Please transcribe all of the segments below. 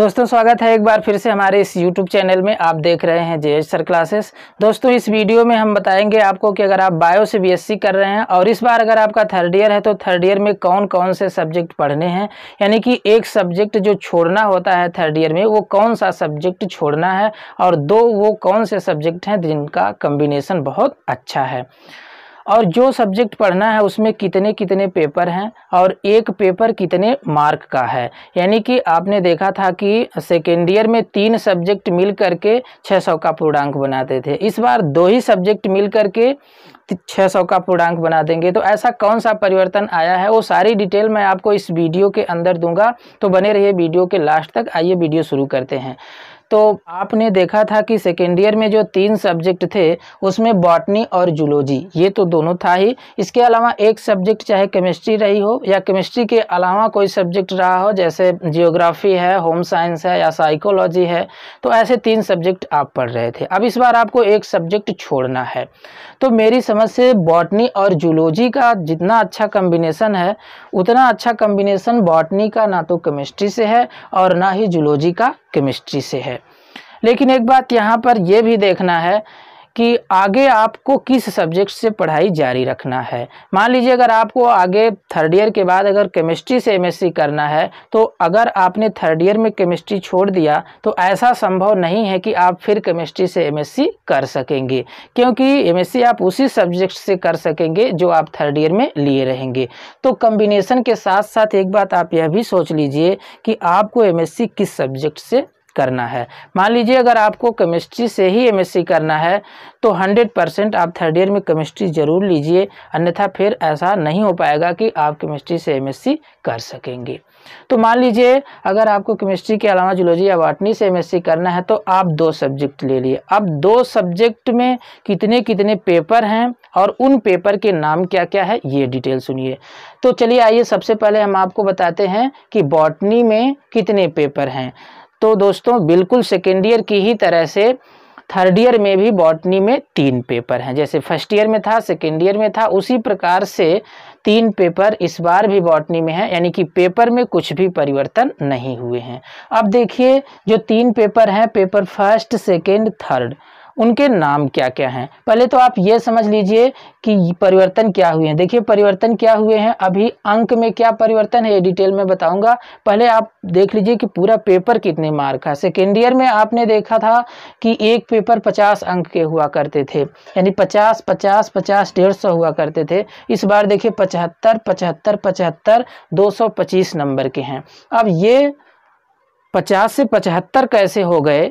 दोस्तों स्वागत है एक बार फिर से हमारे इस YouTube चैनल में आप देख रहे हैं जे सर क्लासेस दोस्तों इस वीडियो में हम बताएंगे आपको कि अगर आप बायो से बी कर रहे हैं और इस बार अगर आपका थर्ड ईयर है तो थर्ड ईयर में कौन कौन से सब्जेक्ट पढ़ने हैं यानी कि एक सब्जेक्ट जो छोड़ना होता है थर्ड ईयर में वो कौन सा सब्जेक्ट छोड़ना है और दो वो कौन से सब्जेक्ट हैं जिनका कम्बिनेसन बहुत अच्छा है और जो सब्जेक्ट पढ़ना है उसमें कितने कितने पेपर हैं और एक पेपर कितने मार्क का है यानी कि आपने देखा था कि सेकेंड ईयर में तीन सब्जेक्ट मिल करके 600 का पूर्णांक बनाते थे इस बार दो ही सब्जेक्ट मिल करके 600 का पूर्णांक बना देंगे तो ऐसा कौन सा परिवर्तन आया है वो सारी डिटेल मैं आपको इस वीडियो के अंदर दूंगा तो बने रहिए वीडियो के लास्ट तक आइए वीडियो शुरू करते हैं तो आपने देखा था कि सेकेंड ईयर में जो तीन सब्जेक्ट थे उसमें बॉटनी और जूलॉजी ये तो दोनों था ही इसके अलावा एक सब्जेक्ट चाहे केमिस्ट्री रही हो या केमिस्ट्री के अलावा कोई सब्जेक्ट रहा हो जैसे जियोग्राफी है होम साइंस है या साइकोलॉजी है तो ऐसे तीन सब्जेक्ट आप पढ़ रहे थे अब इस बार आपको एक सब्जेक्ट छोड़ना है तो मेरी समझ से बॉटनी और जूलॉजी का जितना अच्छा कम्बिनेसन है उतना अच्छा कम्बिनेसन बॉटनी का ना तो केमिस्ट्री से है और ना ही जूलॉजी का केमिस्ट्री से है लेकिन एक बात यहाँ पर यह भी देखना है कि आगे आपको किस सब्जेक्ट से पढ़ाई जारी रखना है मान लीजिए अगर आपको आगे थर्ड ईयर के बाद अगर केमिस्ट्री से एमएससी करना है तो अगर आपने थर्ड ईयर में केमिस्ट्री छोड़ दिया तो ऐसा संभव नहीं है कि आप फिर केमिस्ट्री से एमएससी कर सकेंगे क्योंकि एमएससी आप उसी सब्जेक्ट से कर सकेंगे जो आप थर्ड ईयर में लिए रहेंगे तो कम्बिनेशन के साथ साथ एक बात आप यह भी सोच लीजिए कि आपको एम किस सब्जेक्ट से करना है मान लीजिए अगर आपको केमिस्ट्री से ही एमएससी करना है तो 100 परसेंट आप थर्ड ईयर में केमिस्ट्री ज़रूर लीजिए अन्यथा फिर ऐसा नहीं हो पाएगा कि आप केमिस्ट्री से एमएससी कर सकेंगे तो मान लीजिए अगर आपको केमिस्ट्री के अलावा जुलॉजी या वाटनी से एमएससी करना है तो आप दो सब्जेक्ट ले लिए अब दो सब्जेक्ट में कितने कितने पेपर हैं और उन पेपर के नाम क्या क्या है ये डिटेल सुनिए तो चलिए आइए सबसे पहले हम आपको बताते हैं कि बॉटनी में कितने पेपर हैं तो दोस्तों बिल्कुल सेकेंड ईयर की ही तरह से थर्ड ईयर में भी बॉटनी में तीन पेपर हैं जैसे फर्स्ट ईयर में था सेकेंड ईयर में था उसी प्रकार से तीन पेपर इस बार भी बॉटनी में है यानी कि पेपर में कुछ भी परिवर्तन नहीं हुए हैं अब देखिए जो तीन पेपर हैं पेपर फर्स्ट सेकेंड थर्ड उनके नाम क्या क्या हैं पहले तो आप ये समझ लीजिए कि परिवर्तन क्या हुए हैं देखिए परिवर्तन क्या हुए हैं अभी अंक में क्या परिवर्तन है ये डिटेल में बताऊंगा पहले आप देख लीजिए कि पूरा पेपर कितने मार्क का सेकेंड ईयर में आपने देखा था कि एक पेपर पचास अंक के हुआ करते थे यानी पचास पचास पचास डेढ़ सौ हुआ करते थे इस बार देखिए पचहत्तर पचहत्तर पचहत्तर दो सौ पच्चीस नंबर के हैं अब ये पचास से पचहत्तर कैसे हो गए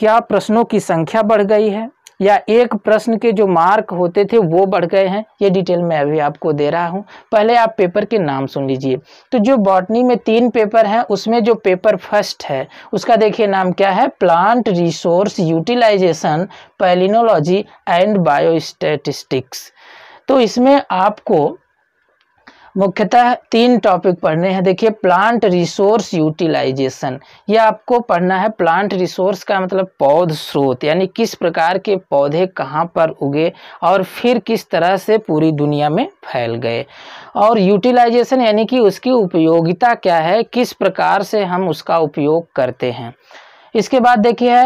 क्या प्रश्नों की संख्या बढ़ गई है या एक प्रश्न के जो मार्क होते थे वो बढ़ गए हैं ये डिटेल मैं अभी आपको दे रहा हूँ पहले आप पेपर के नाम सुन लीजिए तो जो बॉटनी में तीन पेपर हैं उसमें जो पेपर फर्स्ट है उसका देखिए नाम क्या है plant resource utilization palynology and biostatistics तो इसमें आपको मुख्यतः तीन टॉपिक पढ़ने हैं देखिए प्लांट रिसोर्स यूटिलाइजेशन ये आपको पढ़ना है प्लांट रिसोर्स का मतलब पौध स्रोत यानी किस प्रकार के पौधे कहाँ पर उगे और फिर किस तरह से पूरी दुनिया में फैल गए और यूटिलाइजेशन यानी कि उसकी उपयोगिता क्या है किस प्रकार से हम उसका उपयोग करते हैं इसके बाद देखिए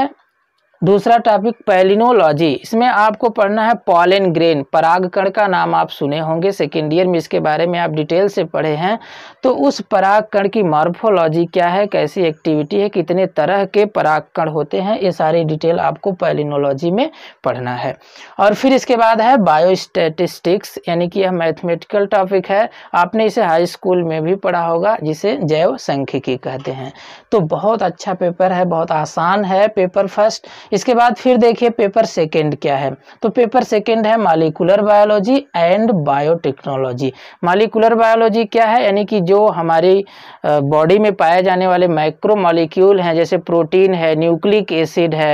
दूसरा टॉपिक पैलिनोलॉजी इसमें आपको पढ़ना है पॉलन ग्रेन परागकण का नाम आप सुने होंगे सेकेंड ईयर में इसके बारे में आप डिटेल से पढ़े हैं तो उस परागकण की मार्फोलॉजी क्या है कैसी एक्टिविटी है कितने तरह के परागकण होते हैं ये सारी डिटेल आपको पैलिनोलॉजी में पढ़ना है और फिर इसके बाद है बायोस्टेटिस्टिक्स यानी कि यह मैथमेटिकल टॉपिक है आपने इसे हाई स्कूल में भी पढ़ा होगा जिसे जैव संख्यिकी कहते हैं तो बहुत अच्छा पेपर है बहुत आसान है पेपर फर्स्ट इसके बाद फिर देखिए पेपर सेकेंड क्या है तो पेपर सेकेंड है molecular biology and biotechnology molecular biology क्या है यानी कि जो हमारी बॉडी में पाए जाने वाले माइक्रो मालिक्यूल हैं जैसे प्रोटीन है न्यूक्लिक एसिड है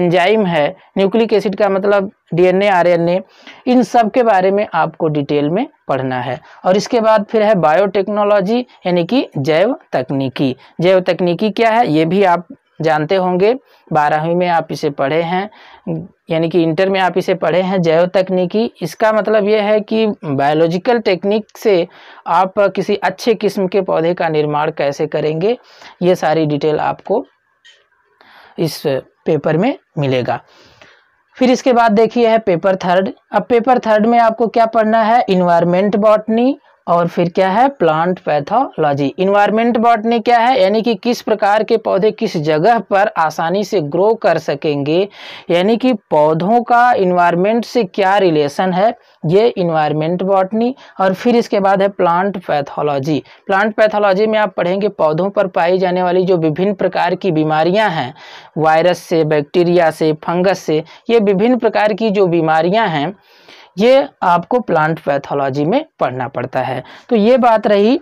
एंजाइम है न्यूक्लिक एसिड का मतलब डीएनए आरएनए इन सब के बारे में आपको डिटेल में पढ़ना है और इसके बाद फिर है बायोटेक्नोलॉजी यानी कि जैव तकनीकी जैव तकनीकी क्या है ये भी आप जानते होंगे बारहवीं में आप इसे पढ़े हैं यानी कि इंटर में आप इसे पढ़े हैं जैव तकनीकी इसका मतलब यह है कि बायोलॉजिकल टेक्निक से आप किसी अच्छे किस्म के पौधे का निर्माण कैसे करेंगे ये सारी डिटेल आपको इस पेपर में मिलेगा फिर इसके बाद देखिए है पेपर थर्ड अब पेपर थर्ड में आपको क्या पढ़ना है इन्वायरमेंट बॉटनी और फिर क्या है प्लांट पैथोलॉजी इन्वायरमेंट बॉटनी क्या है यानी कि किस प्रकार के पौधे किस जगह पर आसानी से ग्रो कर सकेंगे यानी कि पौधों का इन्वायरमेंट से क्या रिलेशन है ये इन्वायरमेंट बॉटनी और फिर इसके बाद है प्लांट पैथोलॉजी प्लांट पैथोलॉजी में आप पढ़ेंगे पौधों पर पाई जाने वाली जो विभिन्न प्रकार की बीमारियाँ हैं वायरस से बैक्टीरिया से फंगस से ये विभिन्न प्रकार की जो बीमारियाँ हैं ये आपको प्लांट पैथोलॉजी में पढ़ना पड़ता है तो ये बात रही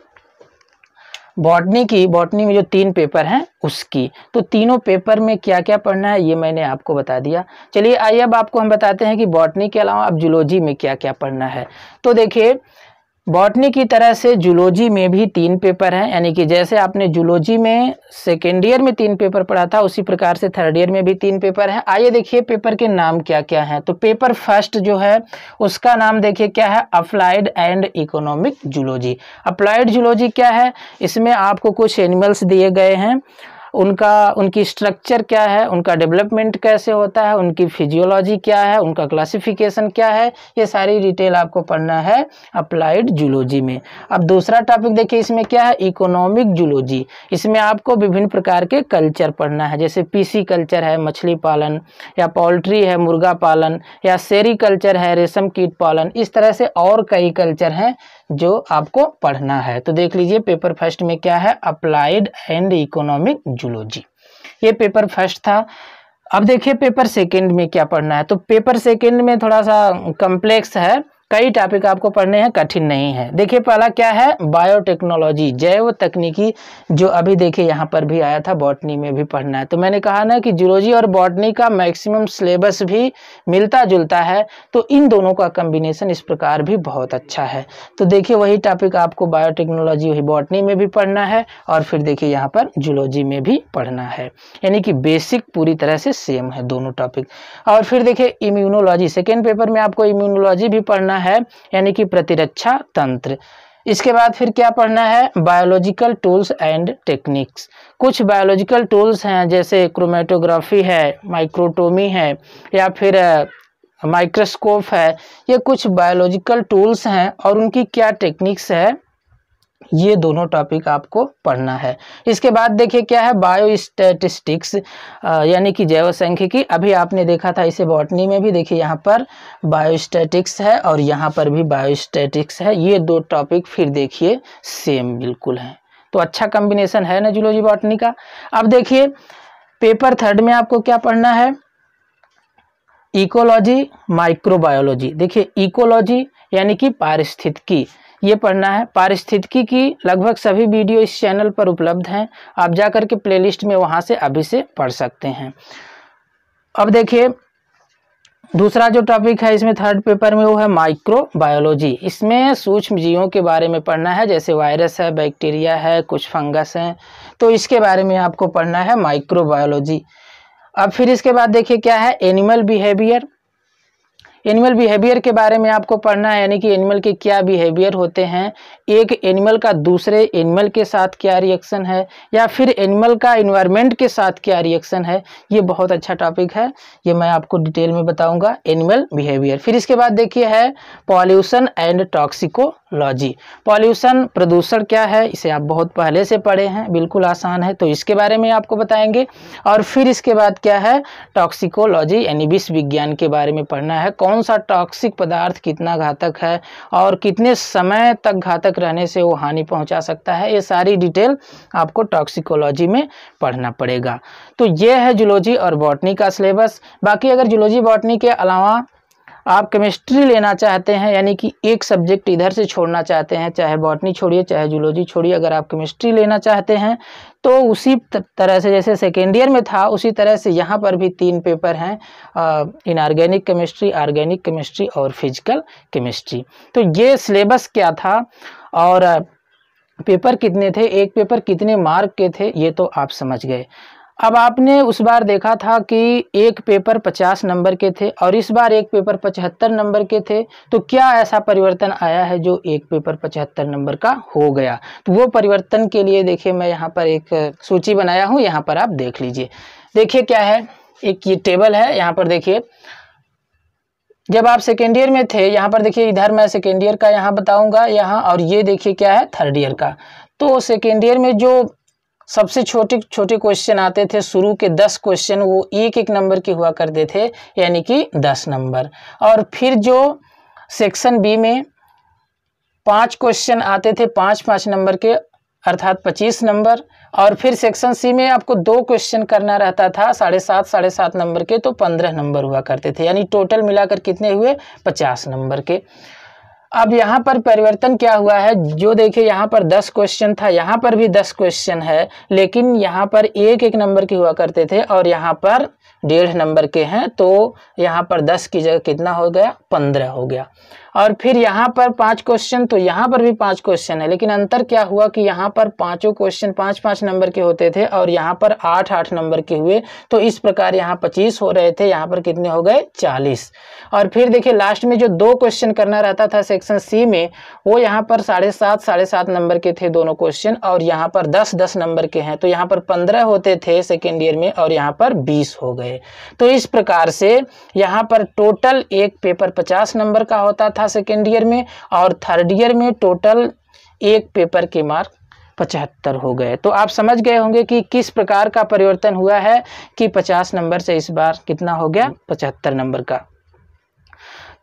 बॉटनी की बॉटनी में जो तीन पेपर हैं उसकी तो तीनों पेपर में क्या क्या पढ़ना है ये मैंने आपको बता दिया चलिए आइए अब आपको हम बताते हैं कि बॉटनी के अलावा अब जुलोजी में क्या क्या पढ़ना है तो देखिए बॉटनी की तरह से जूलॉजी में भी तीन पेपर हैं यानी कि जैसे आपने जूलॉजी में सेकेंड ईयर में तीन पेपर पढ़ा था उसी प्रकार से थर्ड ईयर में भी तीन पेपर हैं आइए देखिए पेपर के नाम क्या क्या हैं तो पेपर फर्स्ट जो है उसका नाम देखिए क्या है applied and economic zoology applied zoology क्या है इसमें आपको कुछ एनिमल्स दिए गए हैं उनका उनकी स्ट्रक्चर क्या है उनका डेवलपमेंट कैसे होता है उनकी फिजियोलॉजी क्या है उनका क्लासिफिकेशन क्या है ये सारी डिटेल आपको पढ़ना है अप्लाइड जूलॉजी में अब दूसरा टॉपिक देखिए इसमें क्या है इकोनॉमिक जूलॉजी इसमें आपको विभिन्न प्रकार के कल्चर पढ़ना है जैसे पीसी कल्चर है मछली पालन या पोल्ट्री है मुर्गा पालन या सेरी कल्चर है रेशम कीट पालन इस तरह से और कई कल्चर हैं जो आपको पढ़ना है तो देख लीजिए पेपर फर्स्ट में क्या है अप्लाइड एंड इकोनॉमिक जूलॉजी ये पेपर फर्स्ट था अब देखिए पेपर सेकेंड में क्या पढ़ना है तो पेपर सेकेंड में थोड़ा सा कम्प्लेक्स है कई टॉपिक आपको पढ़ने हैं कठिन नहीं है देखिए पहला क्या है बायोटेक्नोलॉजी जैव तकनीकी जो अभी देखिए यहाँ पर भी आया था बॉटनी में भी पढ़ना है तो मैंने कहा ना कि जूलॉजी और बॉटनी का मैक्सिमम सिलेबस भी मिलता जुलता है तो इन दोनों का कम्बिनेशन इस प्रकार भी बहुत अच्छा है तो देखिए वही टॉपिक आपको बायोटेक्नोलॉजी वही बॉटनी में भी पढ़ना है और फिर देखिए यहाँ पर जूलॉजी में भी पढ़ना है यानी कि बेसिक पूरी तरह से सेम है दोनों टॉपिक और फिर देखिए इम्यूनोलॉजी सेकेंड पेपर में आपको इम्यूनोलॉजी भी पढ़ना पढ़ना है यानी कि प्रतिरक्षा तंत्र इसके बाद फिर क्या पढ़ना है बायोलॉजिकल टूल्स एंड टेक्निक्स कुछ बायोलॉजिकल टूल्स हैं जैसे क्रोमेटोग्राफी है माइक्रोटोमी है या फिर माइक्रोस्कोप है ये कुछ बायोलॉजिकल टूल्स हैं और उनकी क्या टेक्निक्स है ये दोनों टॉपिक आपको पढ़ना है इसके बाद देखिए क्या है बायो स्टैटिस्टिक्स यानी कि जैव संख्यिकी अभी आपने देखा था इसे बॉटनी में भी देखिए यहाँ पर बायो स्टैटिक्स है और यहाँ पर भी बायो स्टैटिक्स है ये दो टॉपिक फिर देखिए सेम बिल्कुल है तो अच्छा कॉम्बिनेशन है ना जूलॉजी बॉटनी का अब देखिए पेपर थर्ड में आपको क्या पढ़ना है इकोलॉजी माइक्रोबायोलॉजी देखिए इकोलॉजी यानी कि पारिस्थितिकी ये पढ़ना है पारिस्थितिकी की लगभग सभी वीडियो इस चैनल पर उपलब्ध हैं आप जा कर के प्लेलिस्ट में वहाँ से अभी से पढ़ सकते हैं अब देखिए दूसरा जो टॉपिक है इसमें थर्ड पेपर में वो है माइक्रोबायोलॉजी इसमें सूक्ष्म जीवों के बारे में पढ़ना है जैसे वायरस है बैक्टीरिया है कुछ फंगस हैं तो इसके बारे में आपको पढ़ना है माइक्रोबायोलॉजी अब फिर इसके बाद देखिए क्या है एनिमल बिहेवियर एनिमल बिहेवियर के बारे में आपको पढ़ना है यानी कि एनिमल के क्या बिहेवियर होते हैं एक एनिमल का दूसरे एनिमल के साथ क्या रिएक्शन है या फिर एनिमल का इन्वायरमेंट के साथ क्या रिएक्शन है ये बहुत अच्छा टॉपिक है ये मैं आपको डिटेल में बताऊंगा एनिमल बिहेवियर फिर इसके बाद देखिए है पॉल्यूशन एंड टॉक्सिकोलॉजी पॉल्यूशन प्रदूषण क्या है इसे आप बहुत पहले से पढ़े हैं बिल्कुल आसान है तो इसके बारे में आपको बताएंगे और फिर इसके बाद क्या है टॉक्सिकोलॉजी यानी विश्व विज्ञान के बारे में पढ़ना है कौन कौन सा टॉक्सिक पदार्थ कितना घातक है और कितने समय तक घातक रहने से वो हानि पहुंचा सकता है ये सारी डिटेल आपको टॉक्सिकोलॉजी में पढ़ना पड़ेगा तो ये है जूलॉजी और बॉटनी का सिलेबस बाकी अगर जूलॉजी बॉटनी के अलावा आप केमिस्ट्री लेना चाहते हैं यानी कि एक सब्जेक्ट इधर से छोड़ना चाहते हैं चाहे बॉटनी छोड़िए चाहे जूलॉजी छोड़िए अगर आप केमिस्ट्री लेना चाहते हैं तो उसी तरह से जैसे सेकेंड ईयर में था उसी तरह से यहाँ पर भी तीन पेपर हैं इनऑर्गेनिक केमिस्ट्री ऑर्गेनिक केमिस्ट्री और फिजिकल केमिस्ट्री तो ये सिलेबस क्या था और पेपर कितने थे एक पेपर कितने मार्क के थे ये तो आप समझ गए अब आपने उस बार देखा था कि एक पेपर 50 नंबर के थे और इस बार एक पेपर 75 नंबर के थे तो क्या ऐसा परिवर्तन आया है जो एक पेपर 75 नंबर का हो गया तो वो परिवर्तन के लिए देखिए मैं यहाँ पर एक सूची बनाया हूँ यहाँ पर आप देख लीजिए देखिए क्या है एक ये टेबल है यहाँ पर देखिए जब आप सेकेंड ईयर में थे यहाँ पर देखिए इधर मैं सेकेंड ईयर का यहाँ बताऊँगा यहाँ और ये देखिए क्या है थर्ड ईयर का तो सेकेंड ईयर में जो सबसे छोटे छोटे क्वेश्चन आते थे शुरू के दस क्वेश्चन वो एक एक नंबर के हुआ करते थे यानी कि दस नंबर और फिर जो सेक्शन बी में पांच क्वेश्चन आते थे पांच पांच नंबर के अर्थात पच्चीस नंबर और फिर सेक्शन सी में आपको दो क्वेश्चन करना रहता था साढ़े सात साढ़े सात नंबर के तो पंद्रह नंबर हुआ करते थे यानी टोटल मिलाकर कितने हुए पचास नंबर के अब यहाँ पर परिवर्तन क्या हुआ है जो देखिए यहाँ पर दस क्वेश्चन था यहाँ पर भी दस क्वेश्चन है लेकिन यहाँ पर एक एक नंबर के हुआ करते थे और यहाँ पर डेढ़ नंबर के हैं तो यहाँ पर दस की जगह कितना हो गया पंद्रह हो गया और फिर यहाँ पर पांच क्वेश्चन तो यहाँ पर भी पांच क्वेश्चन है लेकिन अंतर क्या हुआ कि यहाँ पर पांचों क्वेश्चन पांच पांच नंबर के होते थे और यहाँ पर आठ आठ नंबर के हुए तो इस प्रकार यहाँ पच्चीस हो रहे थे यहाँ पर कितने हो गए चालीस और फिर देखिए लास्ट में जो दो क्वेश्चन करना रहता था सेक्शन सी में वो यहाँ पर साढ़े सात साढ़े सात नंबर के थे दोनों क्वेश्चन और यहाँ पर दस दस नंबर के हैं तो यहाँ पर पंद्रह होते थे सेकेंड ईयर में और यहाँ पर बीस हो गए तो इस प्रकार से यहाँ पर टोटल एक पेपर पचास नंबर का होता था सेकेंड ईयर में और थर्ड ईयर में टोटल एक पेपर के मार्क पचहत्तर हो गए तो आप समझ गए होंगे कि किस प्रकार का परिवर्तन हुआ है कि पचास नंबर से इस बार कितना हो गया पचहत्तर नंबर का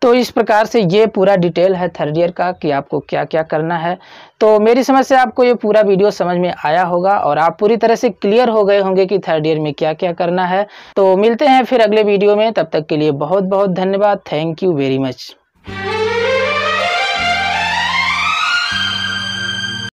तो इस प्रकार से ये पूरा डिटेल है थर्ड ईयर का कि आपको क्या क्या करना है तो मेरी समझ से आपको ये पूरा वीडियो समझ में आया होगा और आप पूरी तरह से क्लियर हो गए होंगे कि थर्ड ईयर में क्या क्या करना है तो मिलते हैं फिर अगले वीडियो में तब तक के लिए बहुत बहुत धन्यवाद थैंक यू वेरी मच